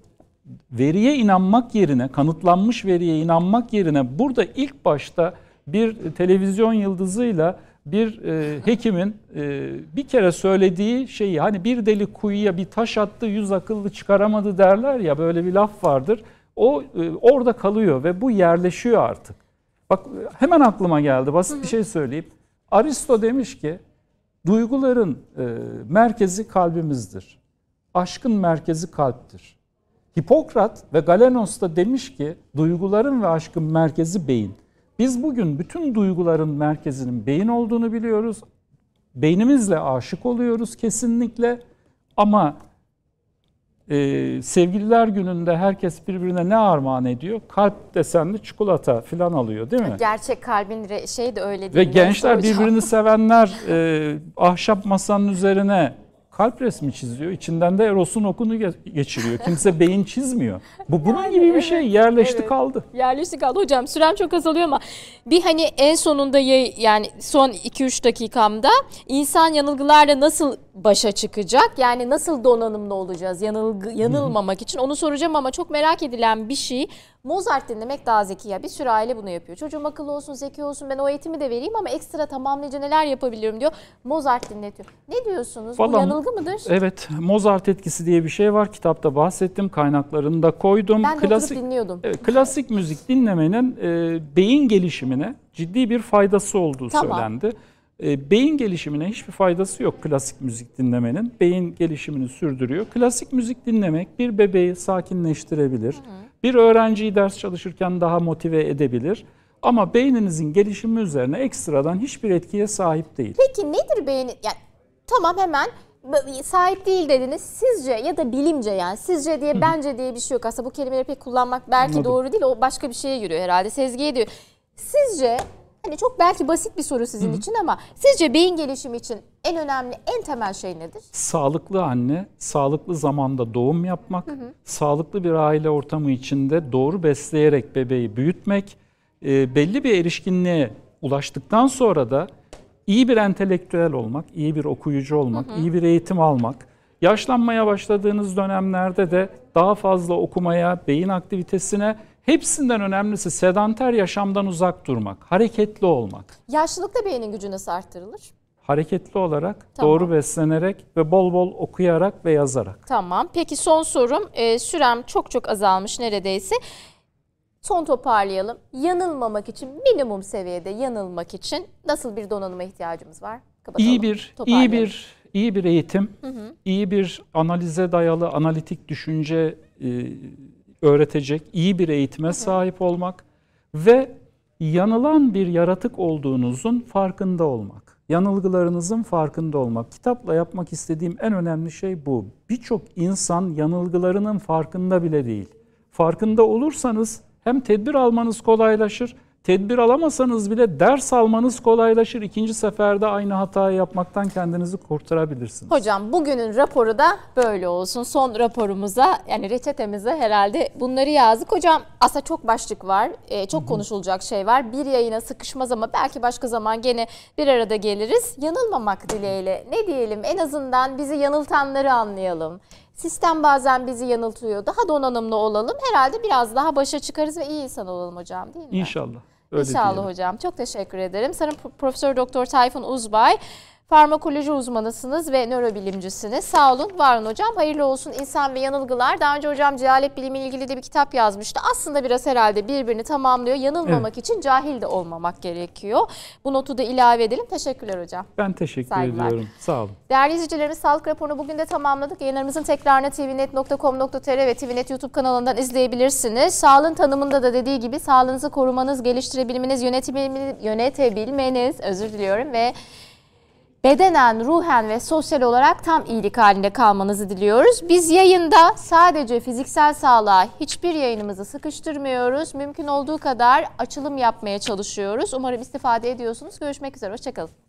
veriye inanmak yerine, kanıtlanmış veriye inanmak yerine burada ilk başta bir televizyon yıldızıyla bir e, hekimin e, bir kere söylediği şeyi hani bir deli kuyuya bir taş attı yüz akıllı çıkaramadı derler ya böyle bir laf vardır. O e, orada kalıyor ve bu yerleşiyor artık. Bak hemen aklıma geldi basit bir şey söyleyeyim. Aristo demiş ki duyguların e, merkezi kalbimizdir. Aşkın merkezi kalptir. Hipokrat ve Galenos da demiş ki duyguların ve aşkın merkezi beyin. Biz bugün bütün duyguların merkezinin beyin olduğunu biliyoruz. Beynimizle aşık oluyoruz kesinlikle. Ama e, sevgililer gününde herkes birbirine ne armağan ediyor? Kalp desenli çikolata falan alıyor değil mi? E, gerçek kalbin şey de öyle değil. Ve gençler birbirini sevenler e, ahşap masanın üzerine kalp resmi çiziyor. İçinden de Eros'un okunu geçiriyor. Kimse beyin çizmiyor. Bu bunun yani, gibi bir şey yerleşti evet. kaldı. Yerleşti kaldı hocam. Sürem çok azalıyor ama bir hani en sonunda yani son 2-3 dakikamda insan yanılgılarla nasıl başa çıkacak? Yani nasıl donanımlı olacağız yanıl yanılmamak için? Onu soracağım ama çok merak edilen bir şey. Mozart dinlemek daha zeki ya. Bir sürü aile bunu yapıyor. Çocuğum akıllı olsun, zeki olsun ben o eğitimi de vereyim ama ekstra tamamlayıcı neler yapabilirim diyor. Mozart dinletiyor. Ne diyorsunuz? Vallahi, Bu yanılgı mıdır? Evet. Mozart etkisi diye bir şey var. Kitapta bahsettim. Kaynaklarını da koydum. Ben de klasik, dinliyordum. Evet, klasik müzik dinlemenin e, beyin gelişimine ciddi bir faydası olduğu tamam. söylendi. E, beyin gelişimine hiçbir faydası yok klasik müzik dinlemenin. Beyin gelişimini sürdürüyor. Klasik müzik dinlemek bir bebeği sakinleştirebilir. Bir öğrenciyi ders çalışırken daha motive edebilir. Ama beyninizin gelişimi üzerine ekstradan hiçbir etkiye sahip değil. Peki nedir beyin? Yani, tamam hemen sahip değil dediniz. Sizce ya da bilimce yani sizce diye bence diye bir şey yok. Aslında bu kelimeleri pek kullanmak belki Anladım. doğru değil. O başka bir şeye yürüyor herhalde. Sezgiye diyor. Sizce Hani çok belki basit bir soru sizin Hı. için ama sizce beyin gelişimi için en önemli, en temel şey nedir? Sağlıklı anne, sağlıklı zamanda doğum yapmak, hı hı. sağlıklı bir aile ortamı içinde doğru besleyerek bebeği büyütmek, e, belli bir erişkinliğe ulaştıktan sonra da iyi bir entelektüel olmak, iyi bir okuyucu olmak, hı hı. iyi bir eğitim almak, yaşlanmaya başladığınız dönemlerde de daha fazla okumaya, beyin aktivitesine Hepsinden önemlisi sedanter yaşamdan uzak durmak, hareketli olmak. Yaşlılıkta beynin gücü nasıl arttırılır? Hareketli olarak, tamam. doğru beslenerek ve bol bol okuyarak ve yazarak. Tamam. Peki son sorum. E, sürem çok çok azalmış neredeyse. Son toparlayalım. Yanılmamak için minimum seviyede yanılmak için nasıl bir donanıma ihtiyacımız var? Kapatalım. İyi bir, iyi bir, iyi bir eğitim, hı hı. iyi bir analize dayalı analitik düşünce e, öğretecek iyi bir eğitime sahip olmak ve yanılan bir yaratık olduğunuzun farkında olmak. Yanılgılarınızın farkında olmak. Kitapla yapmak istediğim en önemli şey bu. Birçok insan yanılgılarının farkında bile değil. Farkında olursanız hem tedbir almanız kolaylaşır Tedbir alamasanız bile ders almanız kolaylaşır. İkinci seferde aynı hatayı yapmaktan kendinizi kurtarabilirsiniz. Hocam bugünün raporu da böyle olsun. Son raporumuza yani reçetemize herhalde bunları yazdık. Hocam asa çok başlık var. E, çok konuşulacak şey var. Bir yayına sıkışmaz ama belki başka zaman gene bir arada geliriz. Yanılmamak dileğiyle ne diyelim en azından bizi yanıltanları anlayalım sistem bazen bizi yanıltıyor. Daha donanımlı olalım. Herhalde biraz daha başa çıkarız ve iyi insan olalım hocam değil mi? İnşallah. Öyle İnşallah diyelim. hocam. Çok teşekkür ederim. Sanırım Profesör Doktor Tayfun Uzbay Farmakoloji uzmanısınız ve nörobilimcisiniz. Sağ olun, var olun hocam. Hayırlı olsun insan ve Yanılgılar. Daha önce hocam cehalet bilimi ilgili de bir kitap yazmıştı. Aslında biraz herhalde birbirini tamamlıyor. Yanılmamak evet. için cahil de olmamak gerekiyor. Bu notu da ilave edelim. Teşekkürler hocam. Ben teşekkür Saygılar. ediyorum. Sağ olun. Değerli izleyicilerimiz sağlık raporunu bugün de tamamladık. Yayınlarımızın tekrarını tvnet.com.tr ve tvnet YouTube kanalından izleyebilirsiniz. Sağlığın tanımında da dediği gibi sağlığınızı korumanız, geliştirebilmeniz, yönetebilmeniz, yönetebilmeniz özür diliyorum ve bedenen, ruhen ve sosyal olarak tam iyilik halinde kalmanızı diliyoruz. Biz yayında sadece fiziksel sağlığa hiçbir yayınımızı sıkıştırmıyoruz. Mümkün olduğu kadar açılım yapmaya çalışıyoruz. Umarım istifade ediyorsunuz. Görüşmek üzere, hoşçakalın.